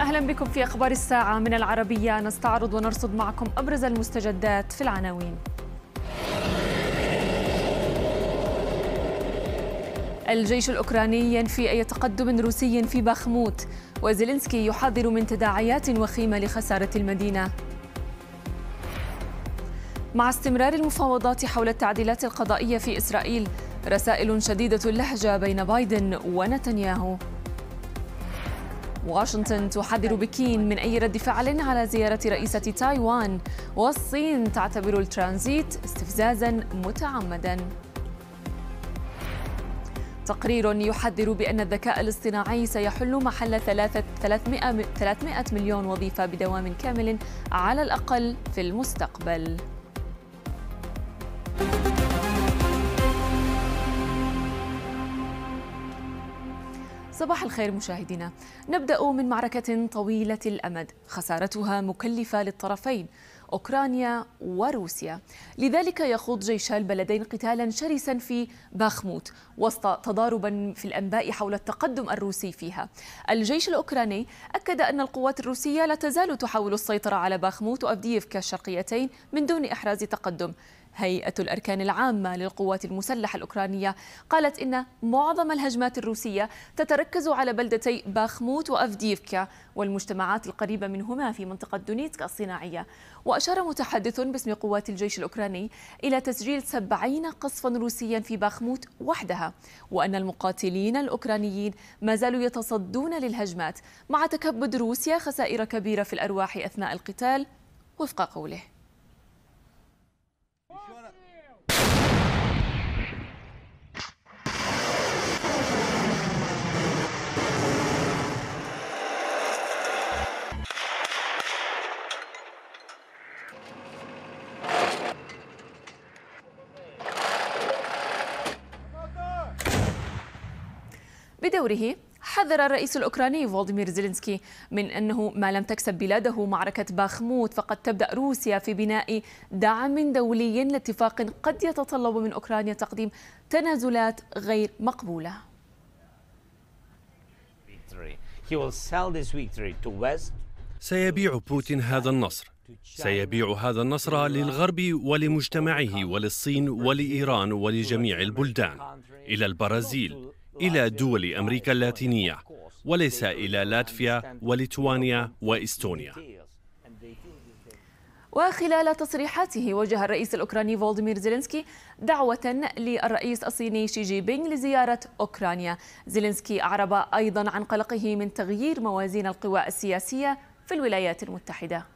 أهلا بكم في أخبار الساعة من العربية نستعرض ونرصد معكم أبرز المستجدات في العناوين الجيش الأوكراني ينفي أي تقدم روسي في باخموت وزيلينسكي يحذر من تداعيات وخيمة لخسارة المدينة مع استمرار المفاوضات حول التعديلات القضائية في إسرائيل رسائل شديدة اللهجة بين بايدن ونتنياهو واشنطن تحذر بكين من أي رد فعل على زيارة رئيسة تايوان والصين تعتبر الترانزيت استفزازا متعمدا تقرير يحذر بأن الذكاء الاصطناعي سيحل محل 300 300 مليون وظيفة بدوام كامل على الأقل في المستقبل. صباح الخير مشاهدينا نبدأ من معركة طويلة الأمد خسارتها مكلفة للطرفين أوكرانيا وروسيا لذلك يخوض جيشا البلدين قتالا شرسا في باخموت وسط تضاربا في الأنباء حول التقدم الروسي فيها الجيش الأوكراني أكد أن القوات الروسية لا تزال تحاول السيطرة على باخموت وأفديفكا الشرقيتين من دون إحراز تقدم هيئة الأركان العامة للقوات المسلحة الأوكرانية قالت إن معظم الهجمات الروسية تتركز على بلدتي باخموت وأفديفكا والمجتمعات القريبة منهما في منطقة دونيتسك الصناعية وأشار متحدث باسم قوات الجيش الأوكراني إلى تسجيل 70 قصفا روسيا في باخموت وحدها وأن المقاتلين الأوكرانيين ما زالوا يتصدون للهجمات مع تكبد روسيا خسائر كبيرة في الأرواح أثناء القتال وفق قوله دوره حذر الرئيس الأوكراني فولديمير زيلينسكي من أنه ما لم تكسب بلاده معركة باخموت فقد تبدأ روسيا في بناء دعم دولي لاتفاق قد يتطلب من أوكرانيا تقديم تنازلات غير مقبولة سيبيع بوتين هذا النصر سيبيع هذا النصر للغرب ولمجتمعه وللصين ولإيران ولجميع البلدان إلى البرازيل إلى دول أمريكا اللاتينية وليس إلى لاتفيا وليتوانيا وإستونيا وخلال تصريحاته وجه الرئيس الأوكراني فولدمير زيلنسكي دعوة للرئيس الصيني شي جي بينغ لزيارة أوكرانيا زيلنسكي أعرب أيضا عن قلقه من تغيير موازين القوى السياسية في الولايات المتحدة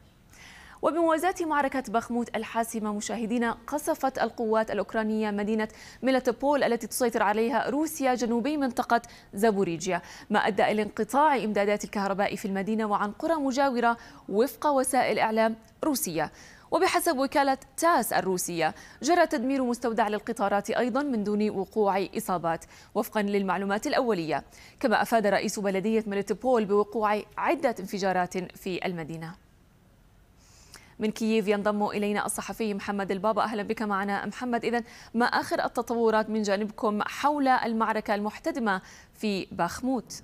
وبموازاة معركة بخموت الحاسمة مشاهدينا قصفت القوات الأوكرانية مدينة ميلاتوبول التي تسيطر عليها روسيا جنوبي منطقة زابوريجيا ما أدى إلى انقطاع إمدادات الكهرباء في المدينة وعن قرى مجاورة وفق وسائل إعلام روسية وبحسب وكالة تاس الروسية جرى تدمير مستودع للقطارات أيضا من دون وقوع إصابات وفقا للمعلومات الأولية كما أفاد رئيس بلدية ميليتوبول بوقوع عدة انفجارات في المدينة من كييف ينضم إلينا الصحفي محمد البابا أهلا بك معنا محمد إذا ما آخر التطورات من جانبكم حول المعركة المحتدمة في باخموت؟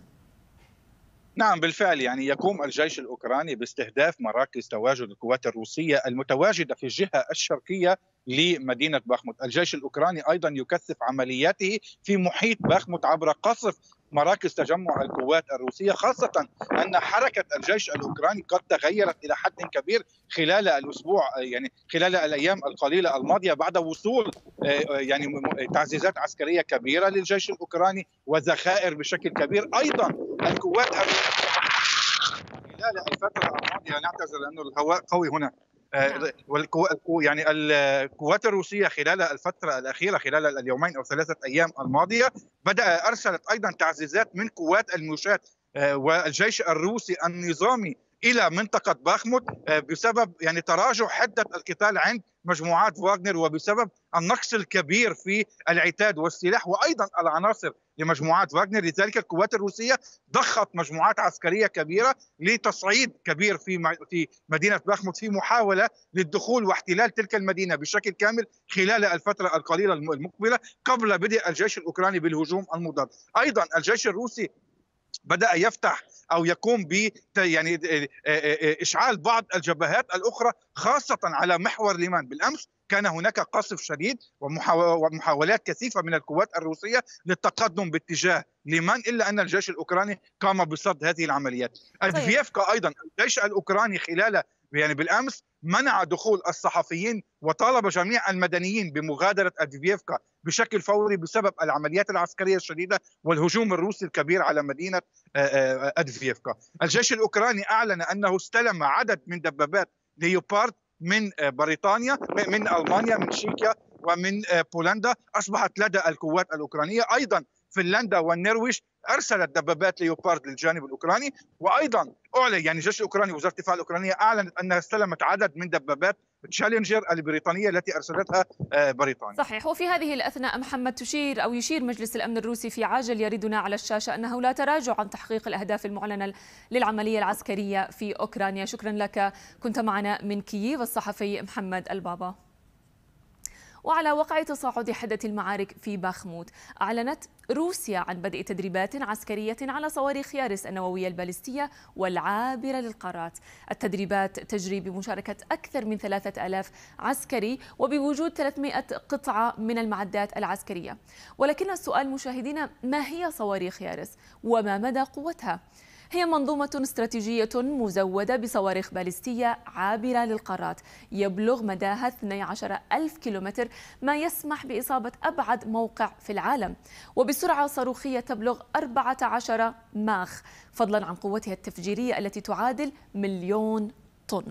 نعم بالفعل يعني يقوم الجيش الاوكراني باستهداف مراكز تواجد القوات الروسيه المتواجده في الجهه الشرقيه لمدينه باخموت، الجيش الاوكراني ايضا يكثف عملياته في محيط باخموت عبر قصف مراكز تجمع القوات الروسيه خاصه ان حركه الجيش الاوكراني قد تغيرت الى حد كبير خلال الاسبوع يعني خلال الايام القليله الماضيه بعد وصول آه، آه، يعني تعزيزات عسكريه كبيره للجيش الاوكراني وذخائر بشكل كبير ايضا القوات خلال الفتره الماضيه نعتذر لانه الهواء قوي هنا آه، نعم. يعني القوات الروسيه خلال الفتره الاخيره خلال اليومين او ثلاثه ايام الماضيه بدا ارسلت ايضا تعزيزات من قوات المشاة والجيش الروسي النظامي الى منطقه باخموت آه، بسبب يعني تراجع حده القتال عند مجموعات واغنر وبسبب النقص الكبير في العتاد والسلاح وايضا العناصر لمجموعات واغنر لذلك القوات الروسيه ضخت مجموعات عسكريه كبيره لتصعيد كبير في في مدينه باخموت في محاوله للدخول واحتلال تلك المدينه بشكل كامل خلال الفتره القليله المقبله قبل بدء الجيش الاوكراني بالهجوم المضاد ايضا الجيش الروسي بدا يفتح او يقوم ب يعني آه، آه، آه، اشعال بعض الجبهات الاخرى خاصه على محور ليمان بالامس كان هناك قصف شديد ومحاولات كثيفه من القوات الروسيه للتقدم باتجاه ليمان الا ان الجيش الاوكراني قام بصد هذه العمليات ادفيفكا ايضا الجيش الاوكراني خلال يعني بالامس منع دخول الصحفيين وطالب جميع المدنيين بمغادره اديفيفكا بشكل فوري بسبب العمليات العسكريه الشديده والهجوم الروسي الكبير على مدينه آه، آه، آه، ادفيفكا. الجيش الاوكراني اعلن انه استلم عدد من دبابات ليوبارد من بريطانيا من المانيا من شيكيا ومن بولندا اصبحت لدى القوات الاوكرانيه ايضا فنلندا والنرويج ارسلت دبابات ليوبارد للجانب الاوكراني وايضا اعلن يعني الجيش الاوكراني وزاره الدفاع الاوكرانيه اعلنت انها استلمت عدد من دبابات تشالنجر البريطانيه التي ارسلتها آه، بريطانيا. صحيح وفي هذه الاثناء محمد تشير او يشير مجلس الامن الروسي في عاجل يردنا على الشاشه انه لا تراجع عن تحقيق الاهداف المعلنه للعمليه العسكريه في اوكرانيا، شكرا لك كنت معنا من كييف الصحفي محمد البابا. وعلى وقع تصاعد حدة المعارك في باخموت أعلنت روسيا عن بدء تدريبات عسكرية على صواريخ يارس النووية البالستية والعابرة للقارات التدريبات تجري بمشاركة أكثر من 3000 عسكري وبوجود 300 قطعة من المعدات العسكرية ولكن السؤال مشاهدينا ما هي صواريخ يارس وما مدى قوتها؟ هي منظومة استراتيجية مزودة بصواريخ باليستية عابرة للقارات يبلغ مداها 12 ألف كيلومتر ما يسمح بإصابة أبعد موقع في العالم وبسرعة صاروخية تبلغ 14 ماخ فضلا عن قوتها التفجيرية التي تعادل مليون طن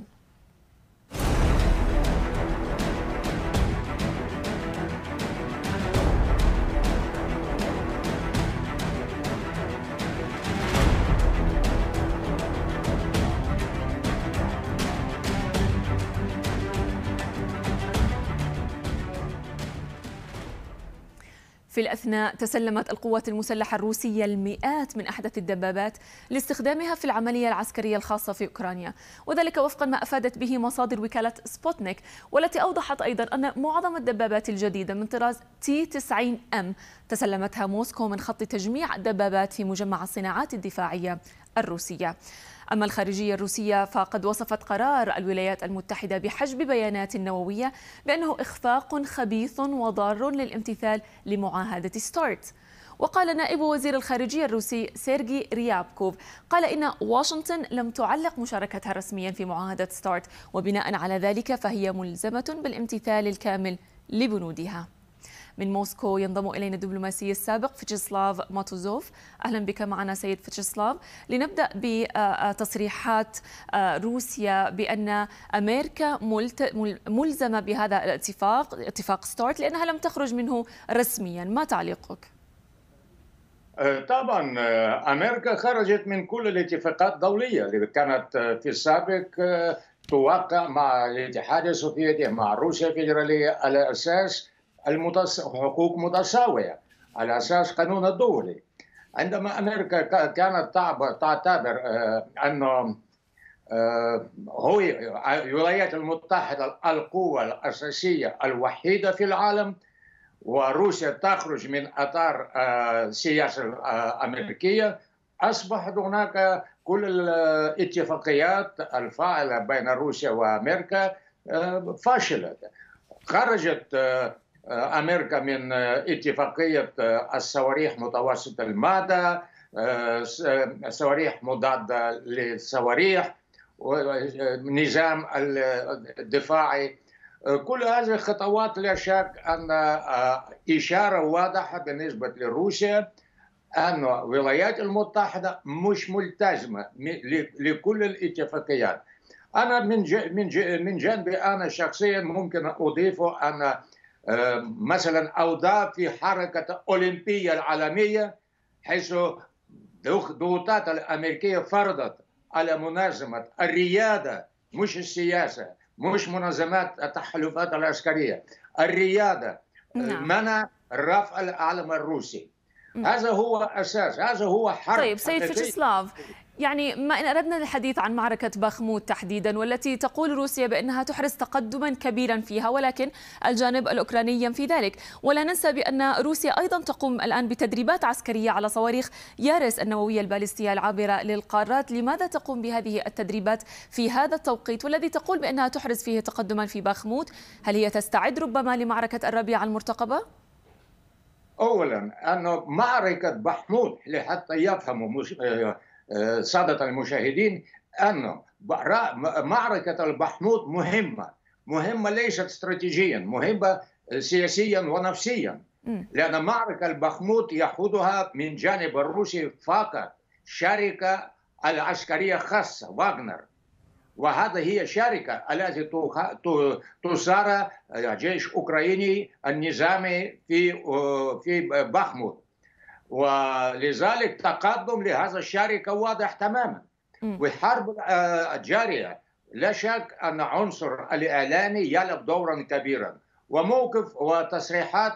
في الأثناء تسلمت القوات المسلحة الروسية المئات من أحدث الدبابات لاستخدامها في العملية العسكرية الخاصة في أوكرانيا وذلك وفقا ما أفادت به مصادر وكالة سبوتنيك والتي أوضحت أيضا أن معظم الدبابات الجديدة من طراز تي 90 أم تسلمتها موسكو من خط تجميع الدبابات في مجمع الصناعات الدفاعية الروسية أما الخارجية الروسية فقد وصفت قرار الولايات المتحدة بحجب بيانات نووية بأنه إخفاق خبيث وضار للامتثال لمعاهدة ستارت وقال نائب وزير الخارجية الروسي سيرجي ريابكوف قال إن واشنطن لم تعلق مشاركتها رسميا في معاهدة ستارت وبناء على ذلك فهي ملزمة بالامتثال الكامل لبنودها من موسكو ينضم إلينا الدبلوماسي السابق فيتشسلاف ماتوزوف أهلا بك معنا سيد فيتشسلاف لنبدأ بتصريحات آه، روسيا بأن أمريكا ملزمة بهذا الاتفاق اتفاق ستارت لأنها لم تخرج منه رسميا ما تعليقك؟ آه، طبعا آه، امريكا خرجت من كل الاتفاقات الدوليه اللي كانت في السابق توقع مع الاتحاد السوفيتي مع روسيا الفيدراليه على اساس المتص... حقوق متساوية على أساس قانون الدولي عندما أمريكا كانت تعتبر آه، ان آه، هو الولايات المتحدة القوة الأساسية الوحيدة في العالم وروسيا تخرج من اطار السياسه آه، الامريكيه اصبحت هناك كل الاتفاقيات الفاعله بين روسيا وامريكا فشلت خرجت آه، أمريكا من آه، اتفاقية آه، الصواريخ متوسط المدى صواريخ مضادة للصواريخ ونظام الدفاعي كل هذه الخطوات لا شك أن إشارة واضحة بالنسبة لروسيا أن الولايات المتحدة مش ملتزمة لكل الاتفاقيات أنا من من جانبي أنا شخصيا ممكن أضيف أن آه، مثلا اوضاع في حركه اولمبيه العالميه حيث الضغوطات الامريكيه فرضت على منظمه الرياضه مش السياسه مش منظمات التحالفات العسكريه الرياضه آه، نعم. منع رفع العلم الروسي هذا هو اساس هذا هو حرب طيب سيد فيتشسلاف يعني ما إن أردنا الحديث عن معركة باخمود تحديدا والتي تقول روسيا بأنها تحرز تقدما كبيرا فيها ولكن الجانب الأوكراني ينفي ذلك ولا ننسى بأن روسيا أيضا تقوم الآن بتدريبات عسكرية على صواريخ يارس النووية البالستية العابرة للقارات لماذا تقوم بهذه التدريبات في هذا التوقيت والذي تقول بأنها تحرز فيه تقدما في باخمود هل هي تستعد ربما لمعركة الربيع المرتقبة؟ اولا انه معركه بحمود لحتى يفهموا آه، سادة المشاهدين أن معركة البحموت مهمة مهمة ليست استراتيجيا مهمة سياسيا ونفسيا لأن معركة البحموت يخوضها من جانب الروسي فقط شركة العسكرية خاصة واغنر وهذا هي شركة التي تسارى جيش أوكراني النظامي في في بخمود ولذلك تقدم لهذا الشركة واضح تماما والحرب آه، الجارية لا شك أن عنصر الإعلامي يلعب دورا كبيرا وموقف وتصريحات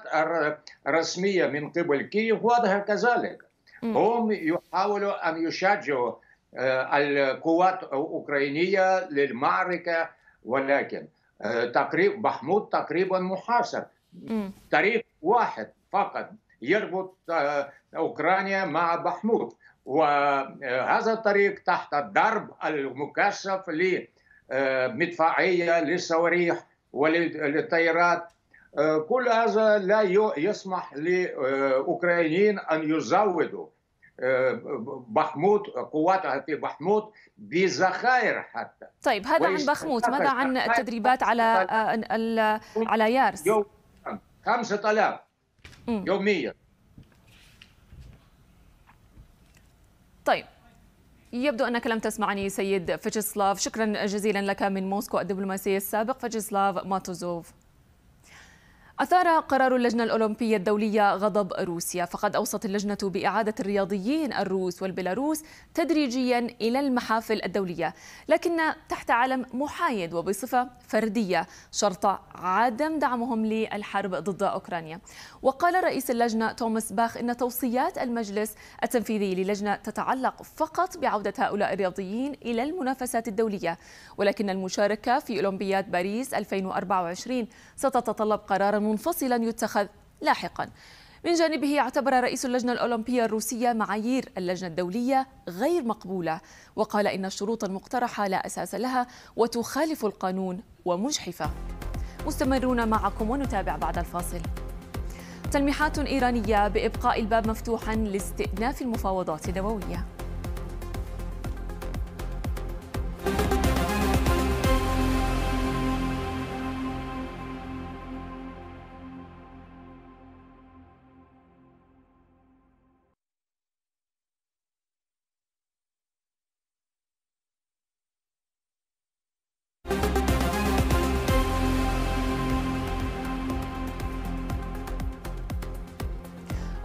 رسمية من قبل كييف واضحة كذلك هم يحاولوا أن يشجعوا آه، القوات الأوكرانية للمعركة ولكن آه، تقريب محمود تقريبا محاصر طريق واحد فقط يربط آه، أوكرانيا مع بحمود وهذا الطريق تحت الضرب المكثف لمدفعية آه، للصواريخ وللطيارات آه، كل هذا لا يسمح لأوكرانيين أن يزودوا بحمود قواتها في بحمود بذخائر حتى طيب هذا عن بحمود ماذا عن التدريبات على على يارس 5000 يوميا طيب يبدو أنك لم تسمعني سيد فيتشسلاف شكرا جزيلا لك من موسكو الدبلوماسي السابق فيتشسلاف ماتوزوف أثار قرار اللجنة الأولمبية الدولية غضب روسيا فقد أوصت اللجنة بإعادة الرياضيين الروس والبيلاروس تدريجيا إلى المحافل الدولية لكن تحت علم محايد وبصفة فردية شرط عدم دعمهم للحرب ضد أوكرانيا وقال رئيس اللجنة توماس باخ إن توصيات المجلس التنفيذي للجنة تتعلق فقط بعودة هؤلاء الرياضيين إلى المنافسات الدولية ولكن المشاركة في أولمبياد باريس 2024 ستتطلب قرارا منفصلا يتخذ لاحقا من جانبه اعتبر رئيس اللجنة الأولمبية الروسية معايير اللجنة الدولية غير مقبولة وقال إن الشروط المقترحة لا أساس لها وتخالف القانون ومجحفة مستمرون معكم ونتابع بعد الفاصل تلميحات إيرانية بإبقاء الباب مفتوحا لاستئناف المفاوضات النووية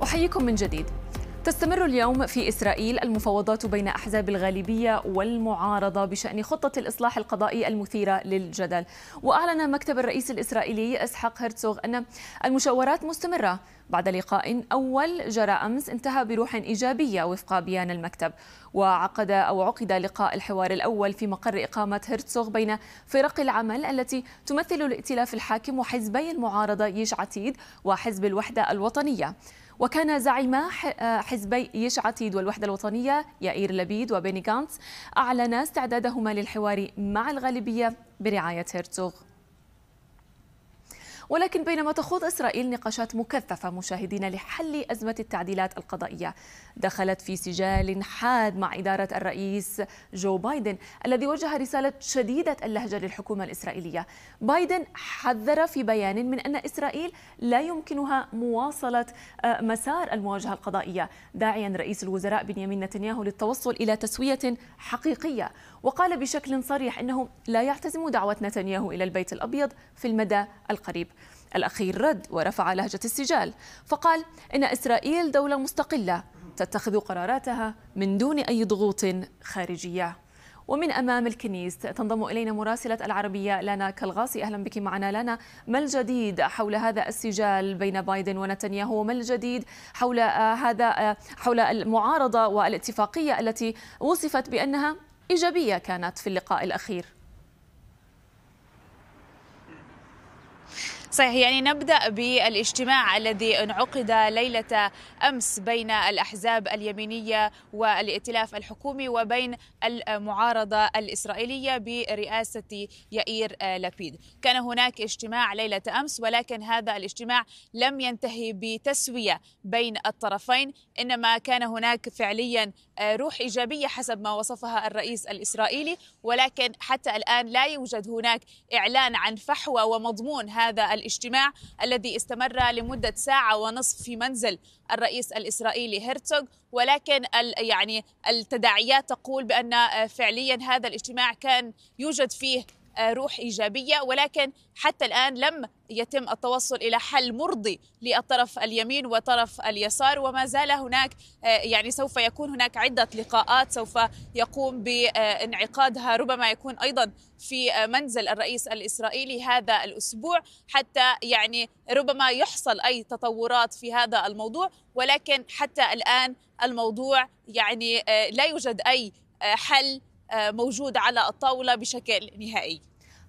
أحييكم من جديد تستمر اليوم في إسرائيل المفاوضات بين أحزاب الغالبية والمعارضة بشأن خطة الإصلاح القضائي المثيرة للجدل وأعلن مكتب الرئيس الإسرائيلي إسحاق هرتسوغ أن المشاورات مستمرة بعد لقاء أول جرى أمس انتهى بروح إيجابية وفق بيان المكتب وعقد أو عقد لقاء الحوار الأول في مقر إقامة هرتسوغ بين فرق العمل التي تمثل الائتلاف الحاكم وحزبي المعارضة يش عتيد وحزب الوحدة الوطنية وكان زعيما آه، حزبي يش عتيد والوحدة الوطنية يائير لبيد وبيني غانتس أعلنا استعدادهما للحوار مع الغالبية برعاية هرتوغ ولكن بينما تخوض إسرائيل نقاشات مكثفة مشاهدين لحل أزمة التعديلات القضائية دخلت في سجال حاد مع إدارة الرئيس جو بايدن الذي وجه رسالة شديدة اللهجة للحكومة الإسرائيلية بايدن حذر في بيان من أن إسرائيل لا يمكنها مواصلة آه، مسار المواجهة القضائية داعيا رئيس الوزراء بنيامين نتنياهو للتوصل إلى تسوية حقيقية وقال بشكل صريح أنه لا يعتزم دعوة نتنياهو إلى البيت الأبيض في المدى القريب الأخير رد ورفع لهجة السجال فقال إن إسرائيل دولة مستقلة تتخذ قراراتها من دون أي ضغوط خارجية ومن أمام الكنيس تنضم إلينا مراسلة العربية لانا كالغاصي أهلا بك معنا لانا ما الجديد حول هذا السجال بين بايدن ونتنياهو وما الجديد حول آه، هذا آه، حول المعارضة والاتفاقية التي وصفت بأنها إيجابية كانت في اللقاء الأخير صحيح يعني نبدا بالاجتماع الذي انعقد ليله امس بين الاحزاب اليمينيه والائتلاف الحكومي وبين المعارضه الاسرائيليه برئاسه يائير لبيد. كان هناك اجتماع ليله امس ولكن هذا الاجتماع لم ينتهي بتسويه بين الطرفين انما كان هناك فعليا روح ايجابيه حسب ما وصفها الرئيس الاسرائيلي ولكن حتى الان لا يوجد هناك اعلان عن فحوى ومضمون هذا الاجتماع الاجتماع الذي استمر لمدة ساعة ونصف في منزل الرئيس الإسرائيلي هرتوغ ولكن يعني التداعيات تقول بأن فعليا هذا الاجتماع كان يوجد فيه آه، روح إيجابية ولكن حتى الآن لم يتم التوصل إلى حل مرضي للطرف اليمين وطرف اليسار وما زال هناك آه، يعني سوف يكون هناك عدة لقاءات سوف يقوم بانعقادها ربما يكون أيضا في آه، منزل الرئيس الإسرائيلي هذا الأسبوع حتى يعني ربما يحصل أي تطورات في هذا الموضوع ولكن حتى الآن الموضوع يعني لا يوجد أي حل آه، موجود على الطاولة بشكل نهائي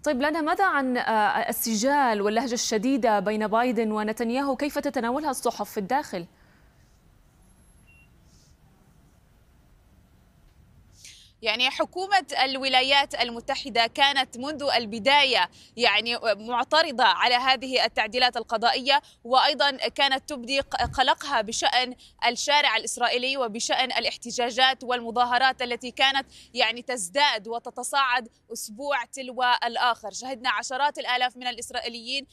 طيب لنا ماذا عن آه، السجال واللهجة الشديدة بين بايدن ونتنياهو كيف تتناولها الصحف في الداخل؟ يعني حكومة الولايات المتحدة كانت منذ البداية يعني معترضة على هذه التعديلات القضائية وأيضا كانت تبدي قلقها بشأن الشارع الإسرائيلي وبشأن الاحتجاجات والمظاهرات التي كانت يعني تزداد وتتصاعد أسبوع تلو الآخر شهدنا عشرات الآلاف من الإسرائيليين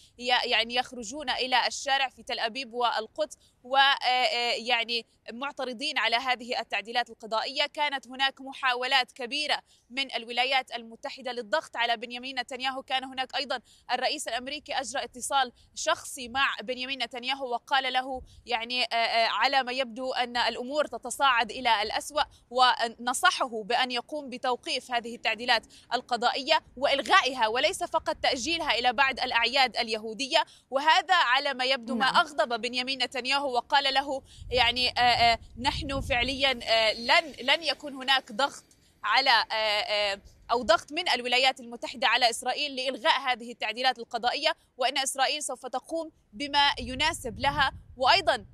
يعني يخرجون إلى الشارع في تل أبيب والقدس ويعني آه، آه، معترضين على هذه التعديلات القضائية كانت هناك محاولات كبيرة من الولايات المتحدة للضغط على بنيامين نتنياهو كان هناك أيضا الرئيس الأمريكي أجرى اتصال شخصي مع بنيامين نتنياهو وقال له يعني آه، على ما يبدو أن الأمور تتصاعد إلى الأسوأ ونصحه بأن يقوم بتوقيف هذه التعديلات القضائية وإلغائها وليس فقط تأجيلها إلى بعد الأعياد اليهودية وهذا على ما يبدو ما نعم. أغضب بنيامين نتنياهو وقال له يعني آه، آه، نحن فعليا آه، لن لن يكون هناك ضغط على أو ضغط من الولايات المتحدة على إسرائيل لإلغاء هذه التعديلات القضائية وأن إسرائيل سوف تقوم بما يناسب لها وأيضا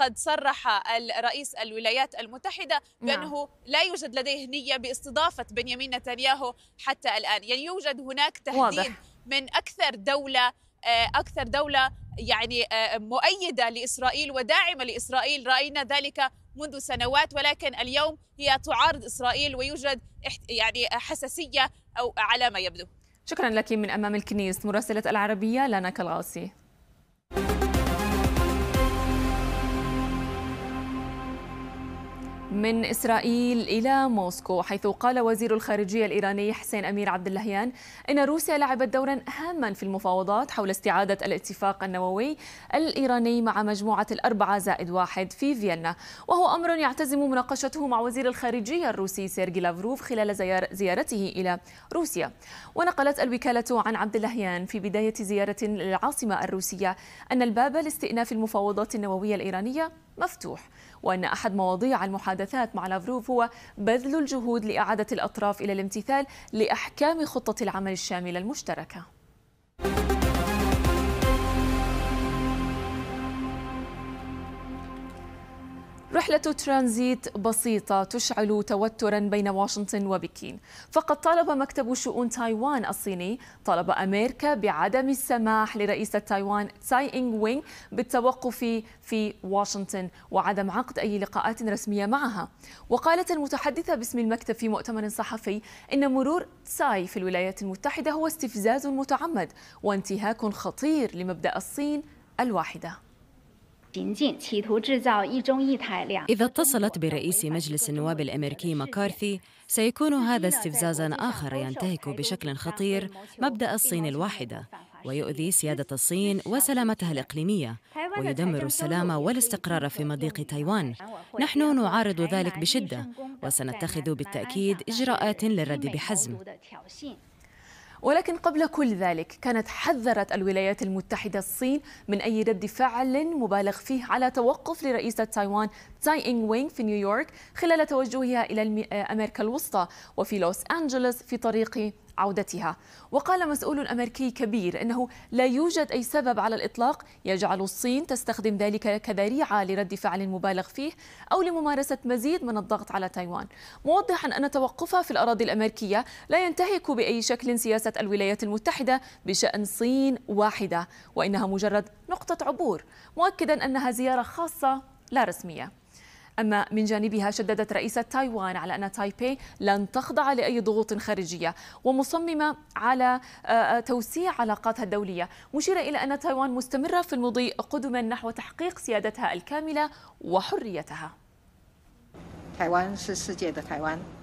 قد صرح الرئيس الولايات المتحدة نعم. بأنه لا يوجد لديه نية باستضافة بنيامين نتنياهو حتى الآن يعني يوجد هناك تهديد واضح. من أكثر دولة آه، اكثر دوله يعني آه، مؤيده لاسرائيل وداعمه لاسرائيل راينا ذلك منذ سنوات ولكن اليوم هي تعارض اسرائيل ويوجد يعني حساسيه او على ما يبدو شكرا لك من امام الكنيس مراسله العربيه لنا كالغاصي من إسرائيل إلى موسكو حيث قال وزير الخارجية الإيراني حسين أمير عبد اللهيان إن روسيا لعبت دورا هاما في المفاوضات حول استعادة الاتفاق النووي الإيراني مع مجموعة الأربعة زائد واحد في فيينا وهو أمر يعتزم مناقشته مع وزير الخارجية الروسي سيرجي لافروف خلال زيارته إلى روسيا ونقلت الوكالة عن عبد اللهيان في بداية زيارة للعاصمة الروسية أن الباب لاستئناف المفاوضات النووية الإيرانية مفتوح وأن أحد مواضيع المحادثات مع لافروف هو بذل الجهود لإعادة الأطراف إلى الامتثال لأحكام خطة العمل الشاملة المشتركة رحلة ترانزيت بسيطة تشعل توترا بين واشنطن وبكين فقد طالب مكتب شؤون تايوان الصيني طلب أمريكا بعدم السماح لرئيسة تايوان تساي إنغ وينغ بالتوقف في واشنطن وعدم عقد أي لقاءات رسمية معها وقالت المتحدثة باسم المكتب في مؤتمر صحفي إن مرور تساي في الولايات المتحدة هو استفزاز متعمد وانتهاك خطير لمبدأ الصين الواحده إذا اتصلت برئيس مجلس النواب الأمريكي مكارثي سيكون هذا استفزازا آخر ينتهك بشكل خطير مبدأ الصين الواحدة ويؤذي سيادة الصين وسلامتها الإقليمية ويدمر السلام والاستقرار في مضيق تايوان نحن نعارض ذلك بشدة وسنتخذ بالتأكيد إجراءات للرد بحزم ولكن قبل كل ذلك كانت حذرت الولايات المتحدة الصين من أي رد فعل مبالغ فيه على توقف لرئيسة تايوان تاي إنغ وينغ في نيويورك خلال توجهها إلى آه، أمريكا الوسطى وفي لوس أنجلوس في طريق عودتها وقال مسؤول أمريكي كبير أنه لا يوجد أي سبب على الإطلاق يجعل الصين تستخدم ذلك كذريعة لرد فعل مبالغ فيه أو لممارسة مزيد من الضغط على تايوان موضحا أن توقفها في الأراضي الأمريكية لا ينتهك بأي شكل سياسة الولايات المتحدة بشأن صين واحدة وإنها مجرد نقطة عبور مؤكدا أنها زيارة خاصة لا رسمية أما من جانبها شددت رئيسة تايوان على أن تايبي لن تخضع لأي ضغوط خارجية ومصممة على آه، آه، توسيع علاقاتها الدولية مشيرة إلى أن تايوان مستمرة في المضي قدما نحو تحقيق سيادتها الكاملة وحريتها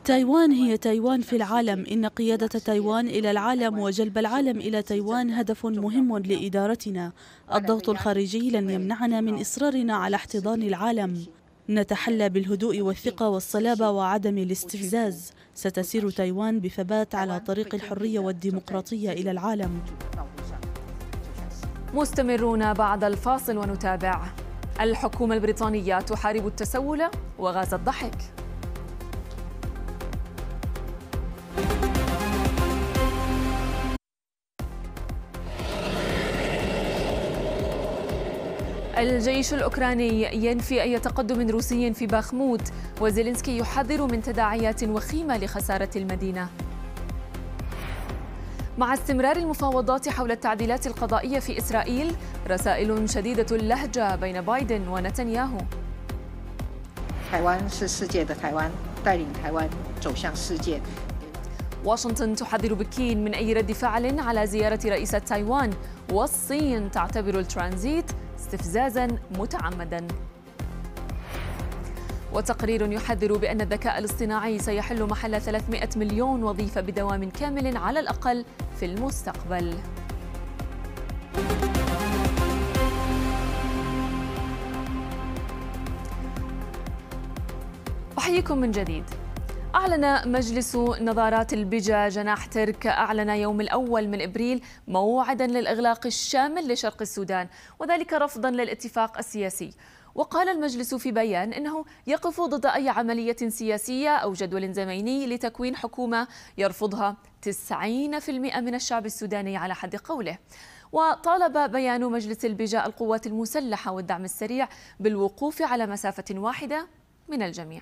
تايوان هي تايوان في العالم إن قيادة تايوان إلى العالم وجلب العالم إلى تايوان هدف مهم لإدارتنا الضغط الخارجي لن يمنعنا من إصرارنا على احتضان العالم نتحلى بالهدوء والثقة والصلابة وعدم الاستفزاز ستسير تايوان بثبات على طريق الحرية والديمقراطية إلى العالم مستمرون بعد الفاصل ونتابع الحكومة البريطانية تحارب التسول وغاز الضحك الجيش الأوكراني ينفي أي تقدم روسي في باخموت وزيلينسكي يحذر من تداعيات وخيمة لخسارة المدينة مع استمرار المفاوضات حول التعديلات القضائية في إسرائيل رسائل شديدة اللهجة بين بايدن ونتنياهو واشنطن تحذر بكين من أي رد فعل على زيارة رئيسة تايوان والصين تعتبر الترانزيت استفزازا متعمدا وتقرير يحذر بأن الذكاء الاصطناعي سيحل محل 300 مليون وظيفة بدوام كامل على الأقل في المستقبل. أحييكم من جديد أعلن مجلس نظارات البجا جناح ترك أعلن يوم الأول من إبريل موعدا للإغلاق الشامل لشرق السودان وذلك رفضا للاتفاق السياسي وقال المجلس في بيان انه يقف ضد اي عمليه سياسيه او جدول زميني لتكوين حكومه يرفضها 90% من الشعب السوداني على حد قوله. وطالب بيان مجلس البجاء القوات المسلحه والدعم السريع بالوقوف على مسافه واحده من الجميع.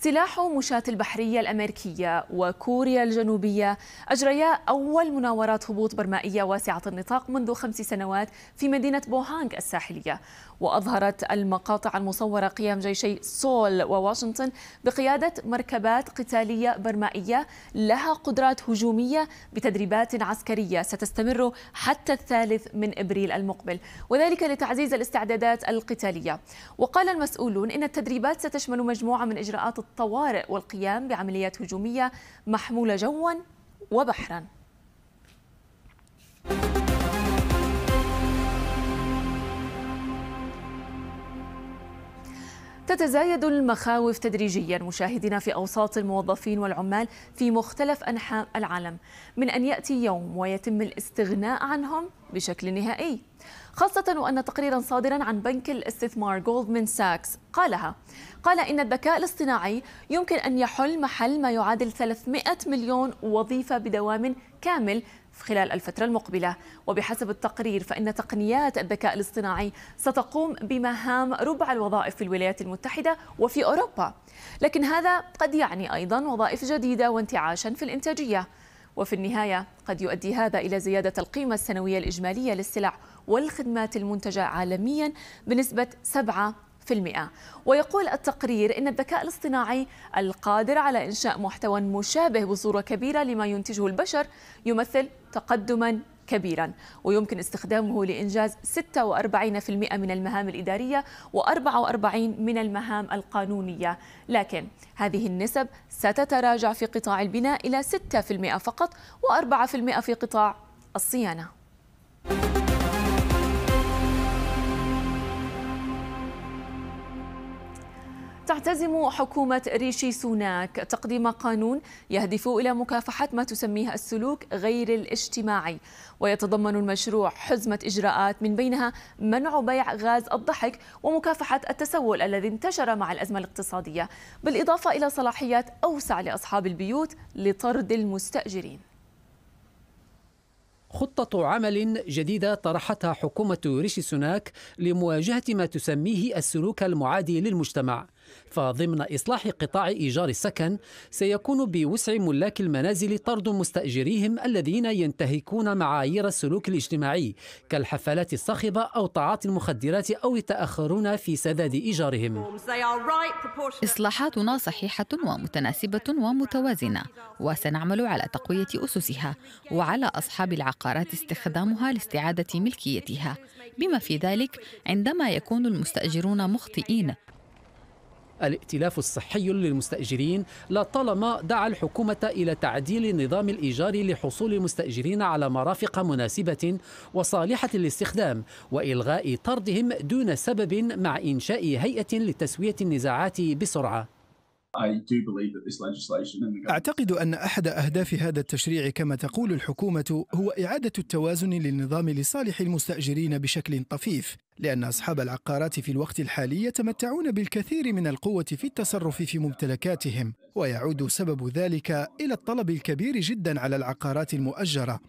سلاح مشاة البحرية الأمريكية وكوريا الجنوبية أجريا أول مناورات هبوط برمائية واسعة النطاق منذ خمس سنوات في مدينة بوهانغ الساحلية وأظهرت المقاطع المصورة قيام جيشي سول وواشنطن بقيادة مركبات قتالية برمائية لها قدرات هجومية بتدريبات عسكرية ستستمر حتى الثالث من إبريل المقبل وذلك لتعزيز الاستعدادات القتالية وقال المسؤولون إن التدريبات ستشمل مجموعة من إجراءات الطوارئ والقيام بعمليات هجومية محمولة جوا وبحرا تتزايد المخاوف تدريجيا مشاهدينا في اوساط الموظفين والعمال في مختلف انحاء العالم من ان ياتي يوم ويتم الاستغناء عنهم بشكل نهائي خاصه وان تقريرا صادرا عن بنك الاستثمار جولدمان ساكس قالها قال إن الذكاء الاصطناعي يمكن أن يحل محل ما يعادل 300 مليون وظيفة بدوام كامل خلال الفترة المقبلة وبحسب التقرير فإن تقنيات الذكاء الاصطناعي ستقوم بمهام ربع الوظائف في الولايات المتحدة وفي أوروبا لكن هذا قد يعني أيضا وظائف جديدة وانتعاشا في الإنتاجية وفي النهاية قد يؤدي هذا إلى زيادة القيمة السنوية الإجمالية للسلع والخدمات المنتجة عالميا بنسبة 7 ويقول التقرير أن الذكاء الاصطناعي القادر على إنشاء محتوى مشابه بصورة كبيرة لما ينتجه البشر يمثل تقدما كبيرا ويمكن استخدامه لإنجاز 46% من المهام الإدارية و44 من المهام القانونية لكن هذه النسب ستتراجع في قطاع البناء إلى 6% فقط و4% في قطاع الصيانة تعتزم حكومة ريشي سوناك تقديم قانون يهدف إلى مكافحة ما تسميه السلوك غير الاجتماعي ويتضمن المشروع حزمة إجراءات من بينها منع بيع غاز الضحك ومكافحة التسول الذي انتشر مع الأزمة الاقتصادية بالإضافة إلى صلاحيات أوسع لأصحاب البيوت لطرد المستأجرين خطة عمل جديدة طرحتها حكومة ريشي سوناك لمواجهة ما تسميه السلوك المعادي للمجتمع فضمن إصلاح قطاع إيجار السكن سيكون بوسع ملاك المنازل طرد مستأجريهم الذين ينتهكون معايير السلوك الاجتماعي كالحفلات الصاخبة أو تعاطي المخدرات أو يتأخرون في سداد إيجارهم إصلاحاتنا صحيحة ومتناسبة ومتوازنة وسنعمل على تقوية أسسها وعلى أصحاب العقارات استخدامها لاستعادة ملكيتها بما في ذلك عندما يكون المستأجرون مخطئين الائتلاف الصحي للمستأجرين لطالما دعا الحكومة إلى تعديل نظام الإيجار لحصول المستأجرين على مرافق مناسبة وصالحة للاستخدام وإلغاء طردهم دون سبب مع إنشاء هيئة لتسوية النزاعات بسرعة أعتقد أن أحد أهداف هذا التشريع كما تقول الحكومة هو إعادة التوازن للنظام لصالح المستأجرين بشكل طفيف لأن أصحاب العقارات في الوقت الحالي يتمتعون بالكثير من القوة في التصرف في ممتلكاتهم ويعود سبب ذلك إلى الطلب الكبير جدا على العقارات المؤجرة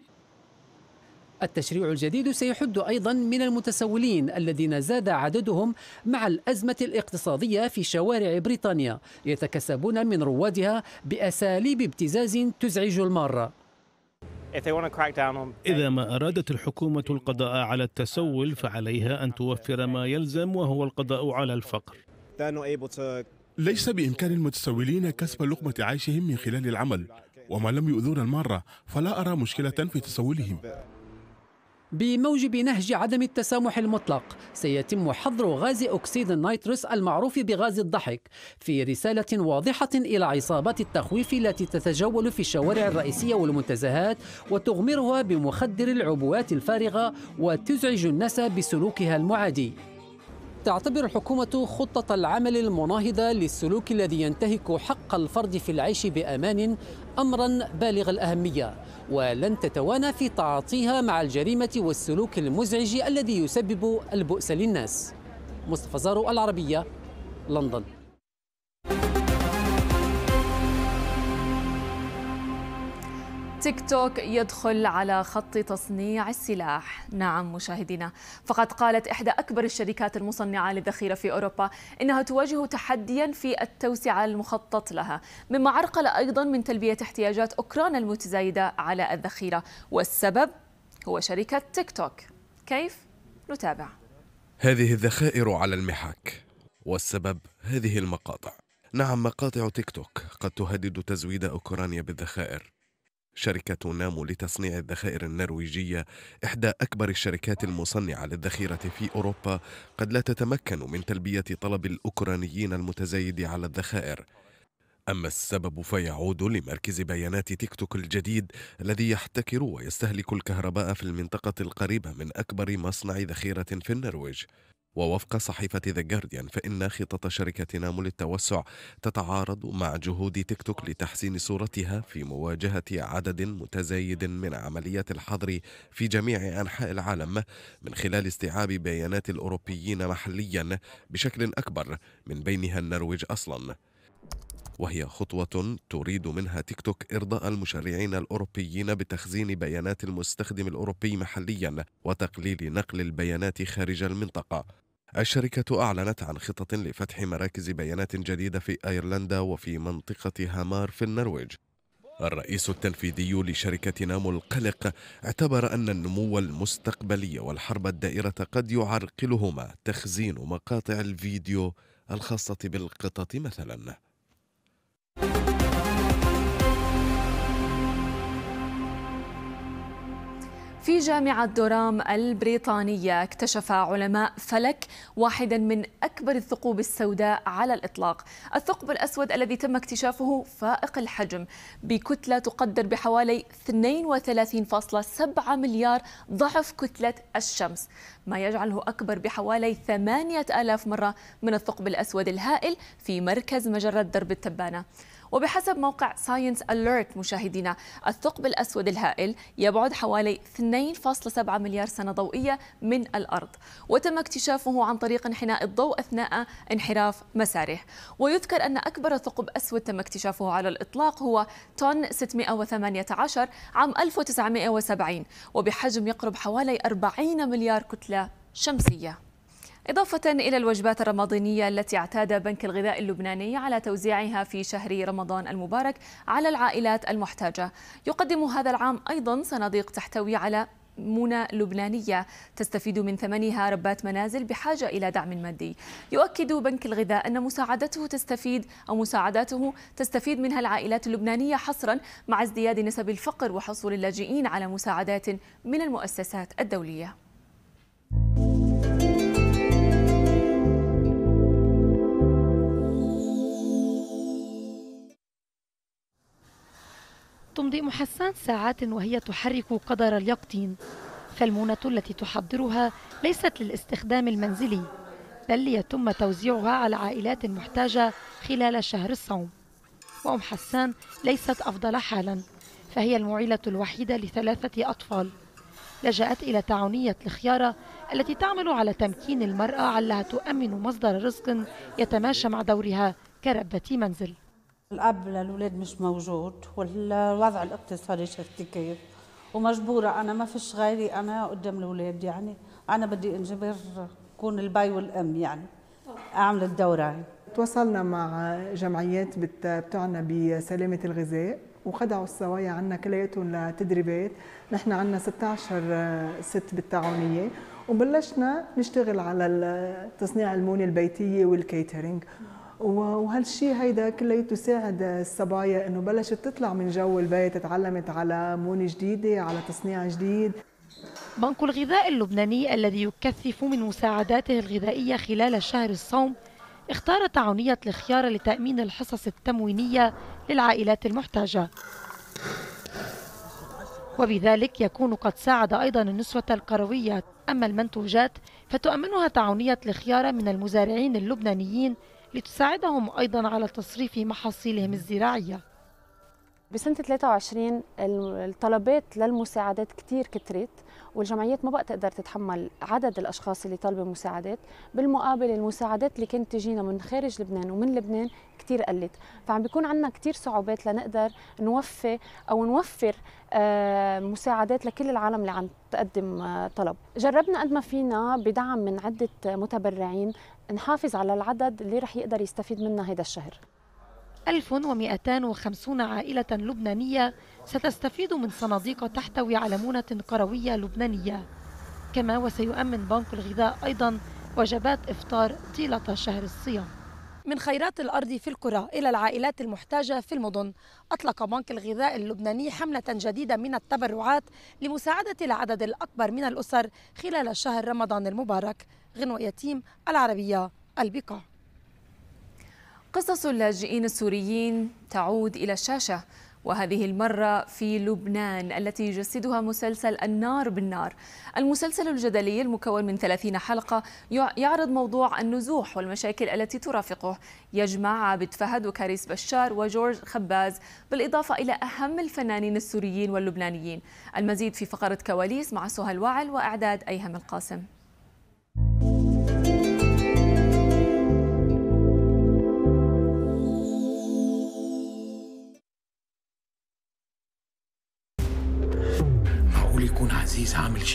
التشريع الجديد سيحد أيضا من المتسولين الذين زاد عددهم مع الأزمة الاقتصادية في شوارع بريطانيا يتكسبون من روادها بأساليب ابتزاز تزعج المارة إذا ما أرادت الحكومة القضاء على التسول فعليها أن توفر ما يلزم وهو القضاء على الفقر ليس بإمكان المتسولين كسب لقمة عيشهم من خلال العمل وما لم يؤذون المارة فلا أرى مشكلة في تسولهم بموجب نهج عدم التسامح المطلق سيتم حظر غاز أكسيد النيتروس المعروف بغاز الضحك في رسالة واضحة إلى عصابات التخويف التي تتجول في الشوارع الرئيسية والمنتزهات وتغمرها بمخدر العبوات الفارغة وتزعج الناس بسلوكها المعادي تعتبر الحكومة خطة العمل المناهضة للسلوك الذي ينتهك حق الفرد في العيش بأمان أمرا بالغ الأهمية ولن تتوانى في تعاطيها مع الجريمة والسلوك المزعج الذي يسبب البؤس للناس مصطفى زارو العربية لندن تيك توك يدخل على خط تصنيع السلاح نعم مشاهدينا فقد قالت إحدى أكبر الشركات المصنعة للذخيرة في أوروبا إنها تواجه تحديا في التوسعة المخطط لها مما عرقل أيضا من تلبية احتياجات أوكرانيا المتزايدة على الذخيرة والسبب هو شركة تيك توك كيف؟ نتابع هذه الذخائر على المحك والسبب هذه المقاطع نعم مقاطع تيك توك قد تهدد تزويد أوكرانيا بالذخائر شركة نامو لتصنيع الذخائر النرويجية إحدى أكبر الشركات المصنعة للذخيرة في أوروبا قد لا تتمكن من تلبية طلب الأوكرانيين المتزايد على الذخائر أما السبب فيعود لمركز بيانات تيك توك الجديد الذي يحتكر ويستهلك الكهرباء في المنطقة القريبة من أكبر مصنع ذخيرة في النرويج ووفق صحيفة ذا جارديان فإن خطط شركة نامو للتوسع تتعارض مع جهود تيك توك لتحسين صورتها في مواجهة عدد متزايد من عمليات الحظر في جميع أنحاء العالم من خلال استيعاب بيانات الأوروبيين محليا بشكل أكبر من بينها النرويج أصلاً وهي خطوة تريد منها تيك توك إرضاء المشرعين الأوروبيين بتخزين بيانات المستخدم الأوروبي محليا وتقليل نقل البيانات خارج المنطقة الشركة أعلنت عن خطط لفتح مراكز بيانات جديدة في أيرلندا وفي منطقة هامار في النرويج الرئيس التنفيذي لشركة نامو القلق اعتبر أن النمو المستقبلي والحرب الدائرة قد يعرقلهما تخزين مقاطع الفيديو الخاصة بالقطط مثلاً you في جامعة دورام البريطانية اكتشف علماء فلك واحدا من أكبر الثقوب السوداء على الإطلاق الثقب الأسود الذي تم اكتشافه فائق الحجم بكتلة تقدر بحوالي 32.7 مليار ضعف كتلة الشمس ما يجعله أكبر بحوالي 8000 مرة من الثقب الأسود الهائل في مركز مجرة درب التبانة وبحسب موقع ساينس أليرت مشاهدينا الثقب الأسود الهائل يبعد حوالي 2.7 مليار سنة ضوئية من الأرض وتم اكتشافه عن طريق انحناء الضوء أثناء انحراف مساره ويذكر أن أكبر ثقب أسود تم اكتشافه على الإطلاق هو طن 618 عام 1970 وبحجم يقرب حوالي 40 مليار كتلة شمسية إضافة إلى الوجبات الرمضانية التي اعتاد بنك الغذاء اللبناني على توزيعها في شهر رمضان المبارك على العائلات المحتاجة يقدم هذا العام أيضا صناديق تحتوي على منى لبنانية تستفيد من ثمنها ربات منازل بحاجة إلى دعم مادي يؤكد بنك الغذاء أن مساعدته تستفيد أو مساعداته تستفيد منها العائلات اللبنانية حصرا مع ازدياد نسب الفقر وحصول اللاجئين على مساعدات من المؤسسات الدولية تمضي أم حسان ساعات وهي تحرك قدر اليقطين فالمونة التي تحضرها ليست للاستخدام المنزلي بل ليتم توزيعها على عائلات محتاجة خلال شهر الصوم وأم حسان ليست أفضل حالا فهي المعيلة الوحيدة لثلاثة أطفال لجأت إلى تعاونية الخيارة التي تعمل على تمكين المرأة علها تؤمن مصدر رزق يتماشى مع دورها كربة منزل الأب للاولاد مش موجود والوضع الاقتصادي شفتي كيف ومجبورة أنا ما فيش غيري أنا قدام الأولاد يعني أنا بدي انجبر كون البي والأم يعني أعمل الدورة هي تواصلنا مع جمعيات بتعنى بسلامة الغذاء وخدعوا الصوايا عنا كلياتهم لتدريبات نحن عنا 16 ست بالتعاونية وبلشنا نشتغل على تصنيع المونة البيتية والكيترينج وهالشيء هيدا كله ساعد الصبايا انه بلشت تطلع من جو البيت تعلمت على مونه جديده على تصنيع جديد بنك الغذاء اللبناني الذي يكثف من مساعداته الغذائيه خلال شهر الصوم اختار تعاونيه الخيار لتامين الحصص التموينيه للعائلات المحتاجه وبذلك يكون قد ساعد أيضا النسوة القروية أما المنتوجات فتؤمنها تعاونية الخيار من المزارعين اللبنانيين لتساعدهم أيضا على تصريف محاصيلهم الزراعية بسنة 23 الطلبات للمساعدات كتير كترت والجمعيات ما بقى تقدر تتحمل عدد الأشخاص اللي طالبوا مساعدات بالمقابل المساعدات اللي كانت تجينا من خارج لبنان ومن لبنان كتير قلت فعم بيكون عندنا كتير صعوبات لنقدر نوفي أو نوفر آه، مساعدات لكل العالم اللي عم تقدم آه، طلب جربنا قد ما فينا بدعم من عدة متبرعين نحافظ على العدد اللي رح يقدر يستفيد منا هذا الشهر 1250 عائلة لبنانية ستستفيد من صناديق تحتوي على مونة قروية لبنانية كما وسيؤمن بنك الغذاء أيضا وجبات إفطار طيلة شهر الصيام من خيرات الأرض في القرى إلى العائلات المحتاجة في المدن أطلق بنك الغذاء اللبناني حملة جديدة من التبرعات لمساعدة العدد الأكبر من الأسر خلال شهر رمضان المبارك غنوة يتيم العربية البقاع قصص اللاجئين السوريين تعود إلى الشاشة وهذه المرة في لبنان التي يجسدها مسلسل النار بالنار المسلسل الجدلي المكون من 30 حلقة يعرض موضوع النزوح والمشاكل التي ترافقه يجمع عابد فهد وكاريس بشار وجورج خباز بالإضافة إلى أهم الفنانين السوريين واللبنانيين المزيد في فقرة كواليس مع سهى الوعل وإعداد أيهم القاسم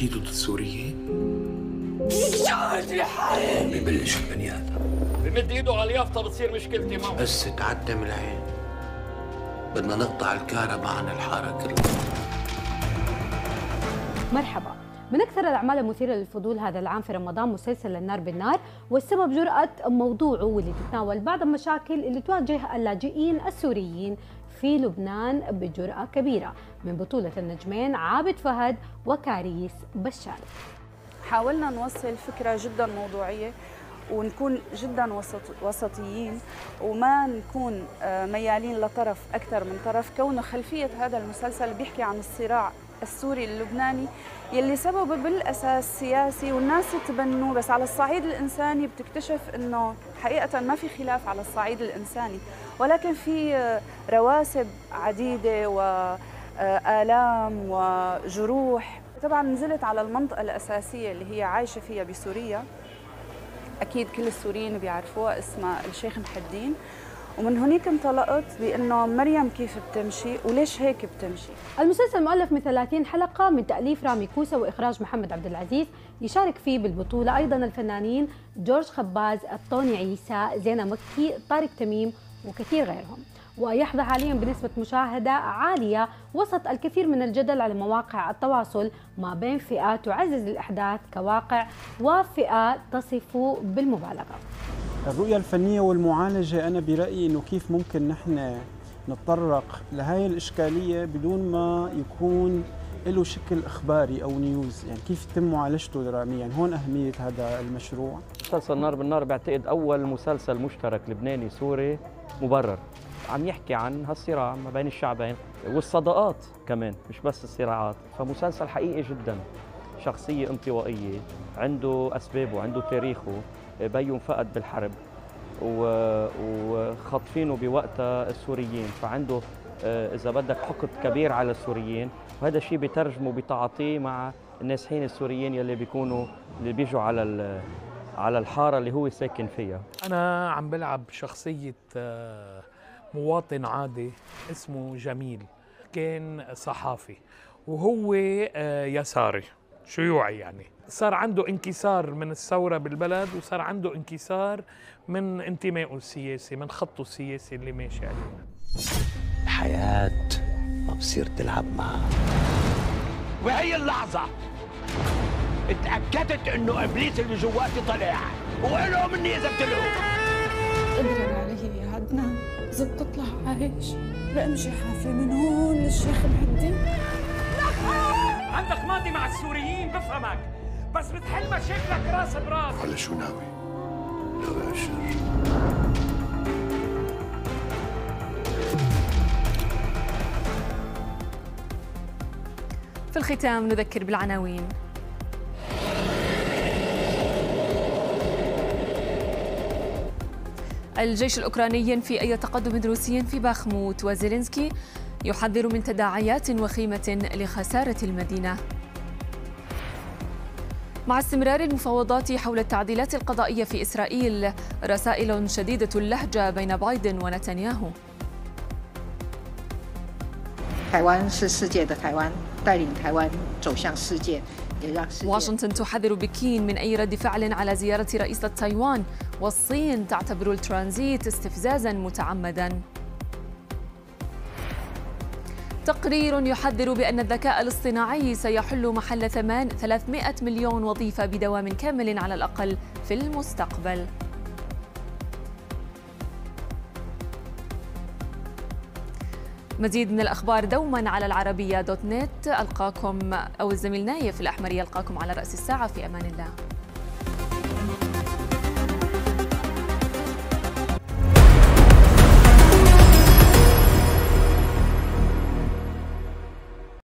ضد السوريين؟ شعرت بحالي ببلش البني ادم بمد ايده على اليافطه بتصير مشكلتي معه بس تعتم العين بدنا نقطع الكهرباء عن الحاره كلها مرحبا من أكثر الأعمال المثيرة للفضول هذا العام في رمضان مسلسل النار بالنار والسبب جرأة موضوعه واللي تتناول بعض المشاكل اللي تواجه اللاجئين السوريين في لبنان بجرأة كبيرة من بطولة النجمين عابد فهد وكاريس بشار حاولنا نوصل فكرة جدا موضوعية ونكون جدا وسط وسطيين وما نكون آه، ميالين لطرف اكثر من طرف كونه خلفيه هذا المسلسل بيحكي عن الصراع السوري اللبناني يلي سببه بالاساس سياسي والناس تبنوه بس على الصعيد الانساني بتكتشف انه حقيقه ما في خلاف على الصعيد الانساني ولكن في رواسب عديده والام وجروح طبعا نزلت على المنطقه الاساسيه اللي هي عايشه فيها بسوريا اكيد كل السوريين بيعرفوها اسمها الشيخ محدين ومن هنيك انطلقت بانه مريم كيف بتمشي وليش هيك بتمشي المسلسل مؤلف من 30 حلقه من تاليف رامي كوسا واخراج محمد عبد العزيز يشارك فيه بالبطوله ايضا الفنانين جورج خباز الطوني عيسى زينه مكي طارق تميم وكثير غيرهم ويحظى حاليا بنسبة مشاهدة عالية وسط الكثير من الجدل على مواقع التواصل ما بين فئات تعزز الأحداث كواقع وفئة تصف بالمبالغة الرؤية الفنية والمعالجة أنا برأيي أنه كيف ممكن نحن نتطرق لهاي الإشكالية بدون ما يكون له شكل إخباري أو نيوز يعني كيف يتم معالجته دراميا يعني هون أهمية هذا المشروع مسلسل نار بالنار بعتقد أول مسلسل مشترك لبناني سوري مبرر عم يحكي عن هالصراع ما بين الشعبين والصداقات كمان مش بس الصراعات فمسلسل حقيقي جدا شخصية انطوائية عنده أسبابه عنده تاريخه بيهم فقد بالحرب وخاطفينه بوقتها السوريين فعنده آه، اذا بدك حقد كبير على السوريين وهذا الشيء بترجمه بتعاطيه مع النازحين السوريين يلي بيكونوا اللي بيجوا على على الحاره اللي هو ساكن فيها انا عم بلعب شخصيه آه، مواطن عادي اسمه جميل كان صحافي وهو آه، يساري شيوعي يعني صار عنده انكسار من الثورة بالبلد وصار عنده انكسار من انتمائه السياسي من خطه السياسي اللي ماشي عليه الحياة ما بصير تلعب معها وهي اللحظة اتأكدت انه ابليس اللي جواتي طلع وإله مني اذا بتلعب قدرة علي يا عدنان اذا بتطلع عايش بأمشي حافي من هون للشيخ مهدي عندك ماضي مع السوريين بفهمك بس بتحل مشاكلك راس براس على شو ناوي؟ ناوي على الشر في الختام نذكر بالعناوين الجيش الأوكراني في أي تقدم روسي في باخموت وزيلينسكي يحذر من تداعيات وخيمة لخسارة المدينة مع استمرار المفاوضات حول التعديلات القضائية في إسرائيل رسائل شديدة اللهجة بين بايدن ونتنياهو واشنطن تحذر بكين من أي رد فعل على زيارة رئيسة تايوان والصين تعتبر الترانزيت استفزازا متعمدا تقرير يحذر بأن الذكاء الاصطناعي سيحل محل 300 مليون وظيفة بدوام كامل على الأقل في المستقبل مزيد من الأخبار دوما على العربية دوت نت ألقاكم أو الزميل نايف الأحمر يلقاكم على رأس الساعة في أمان الله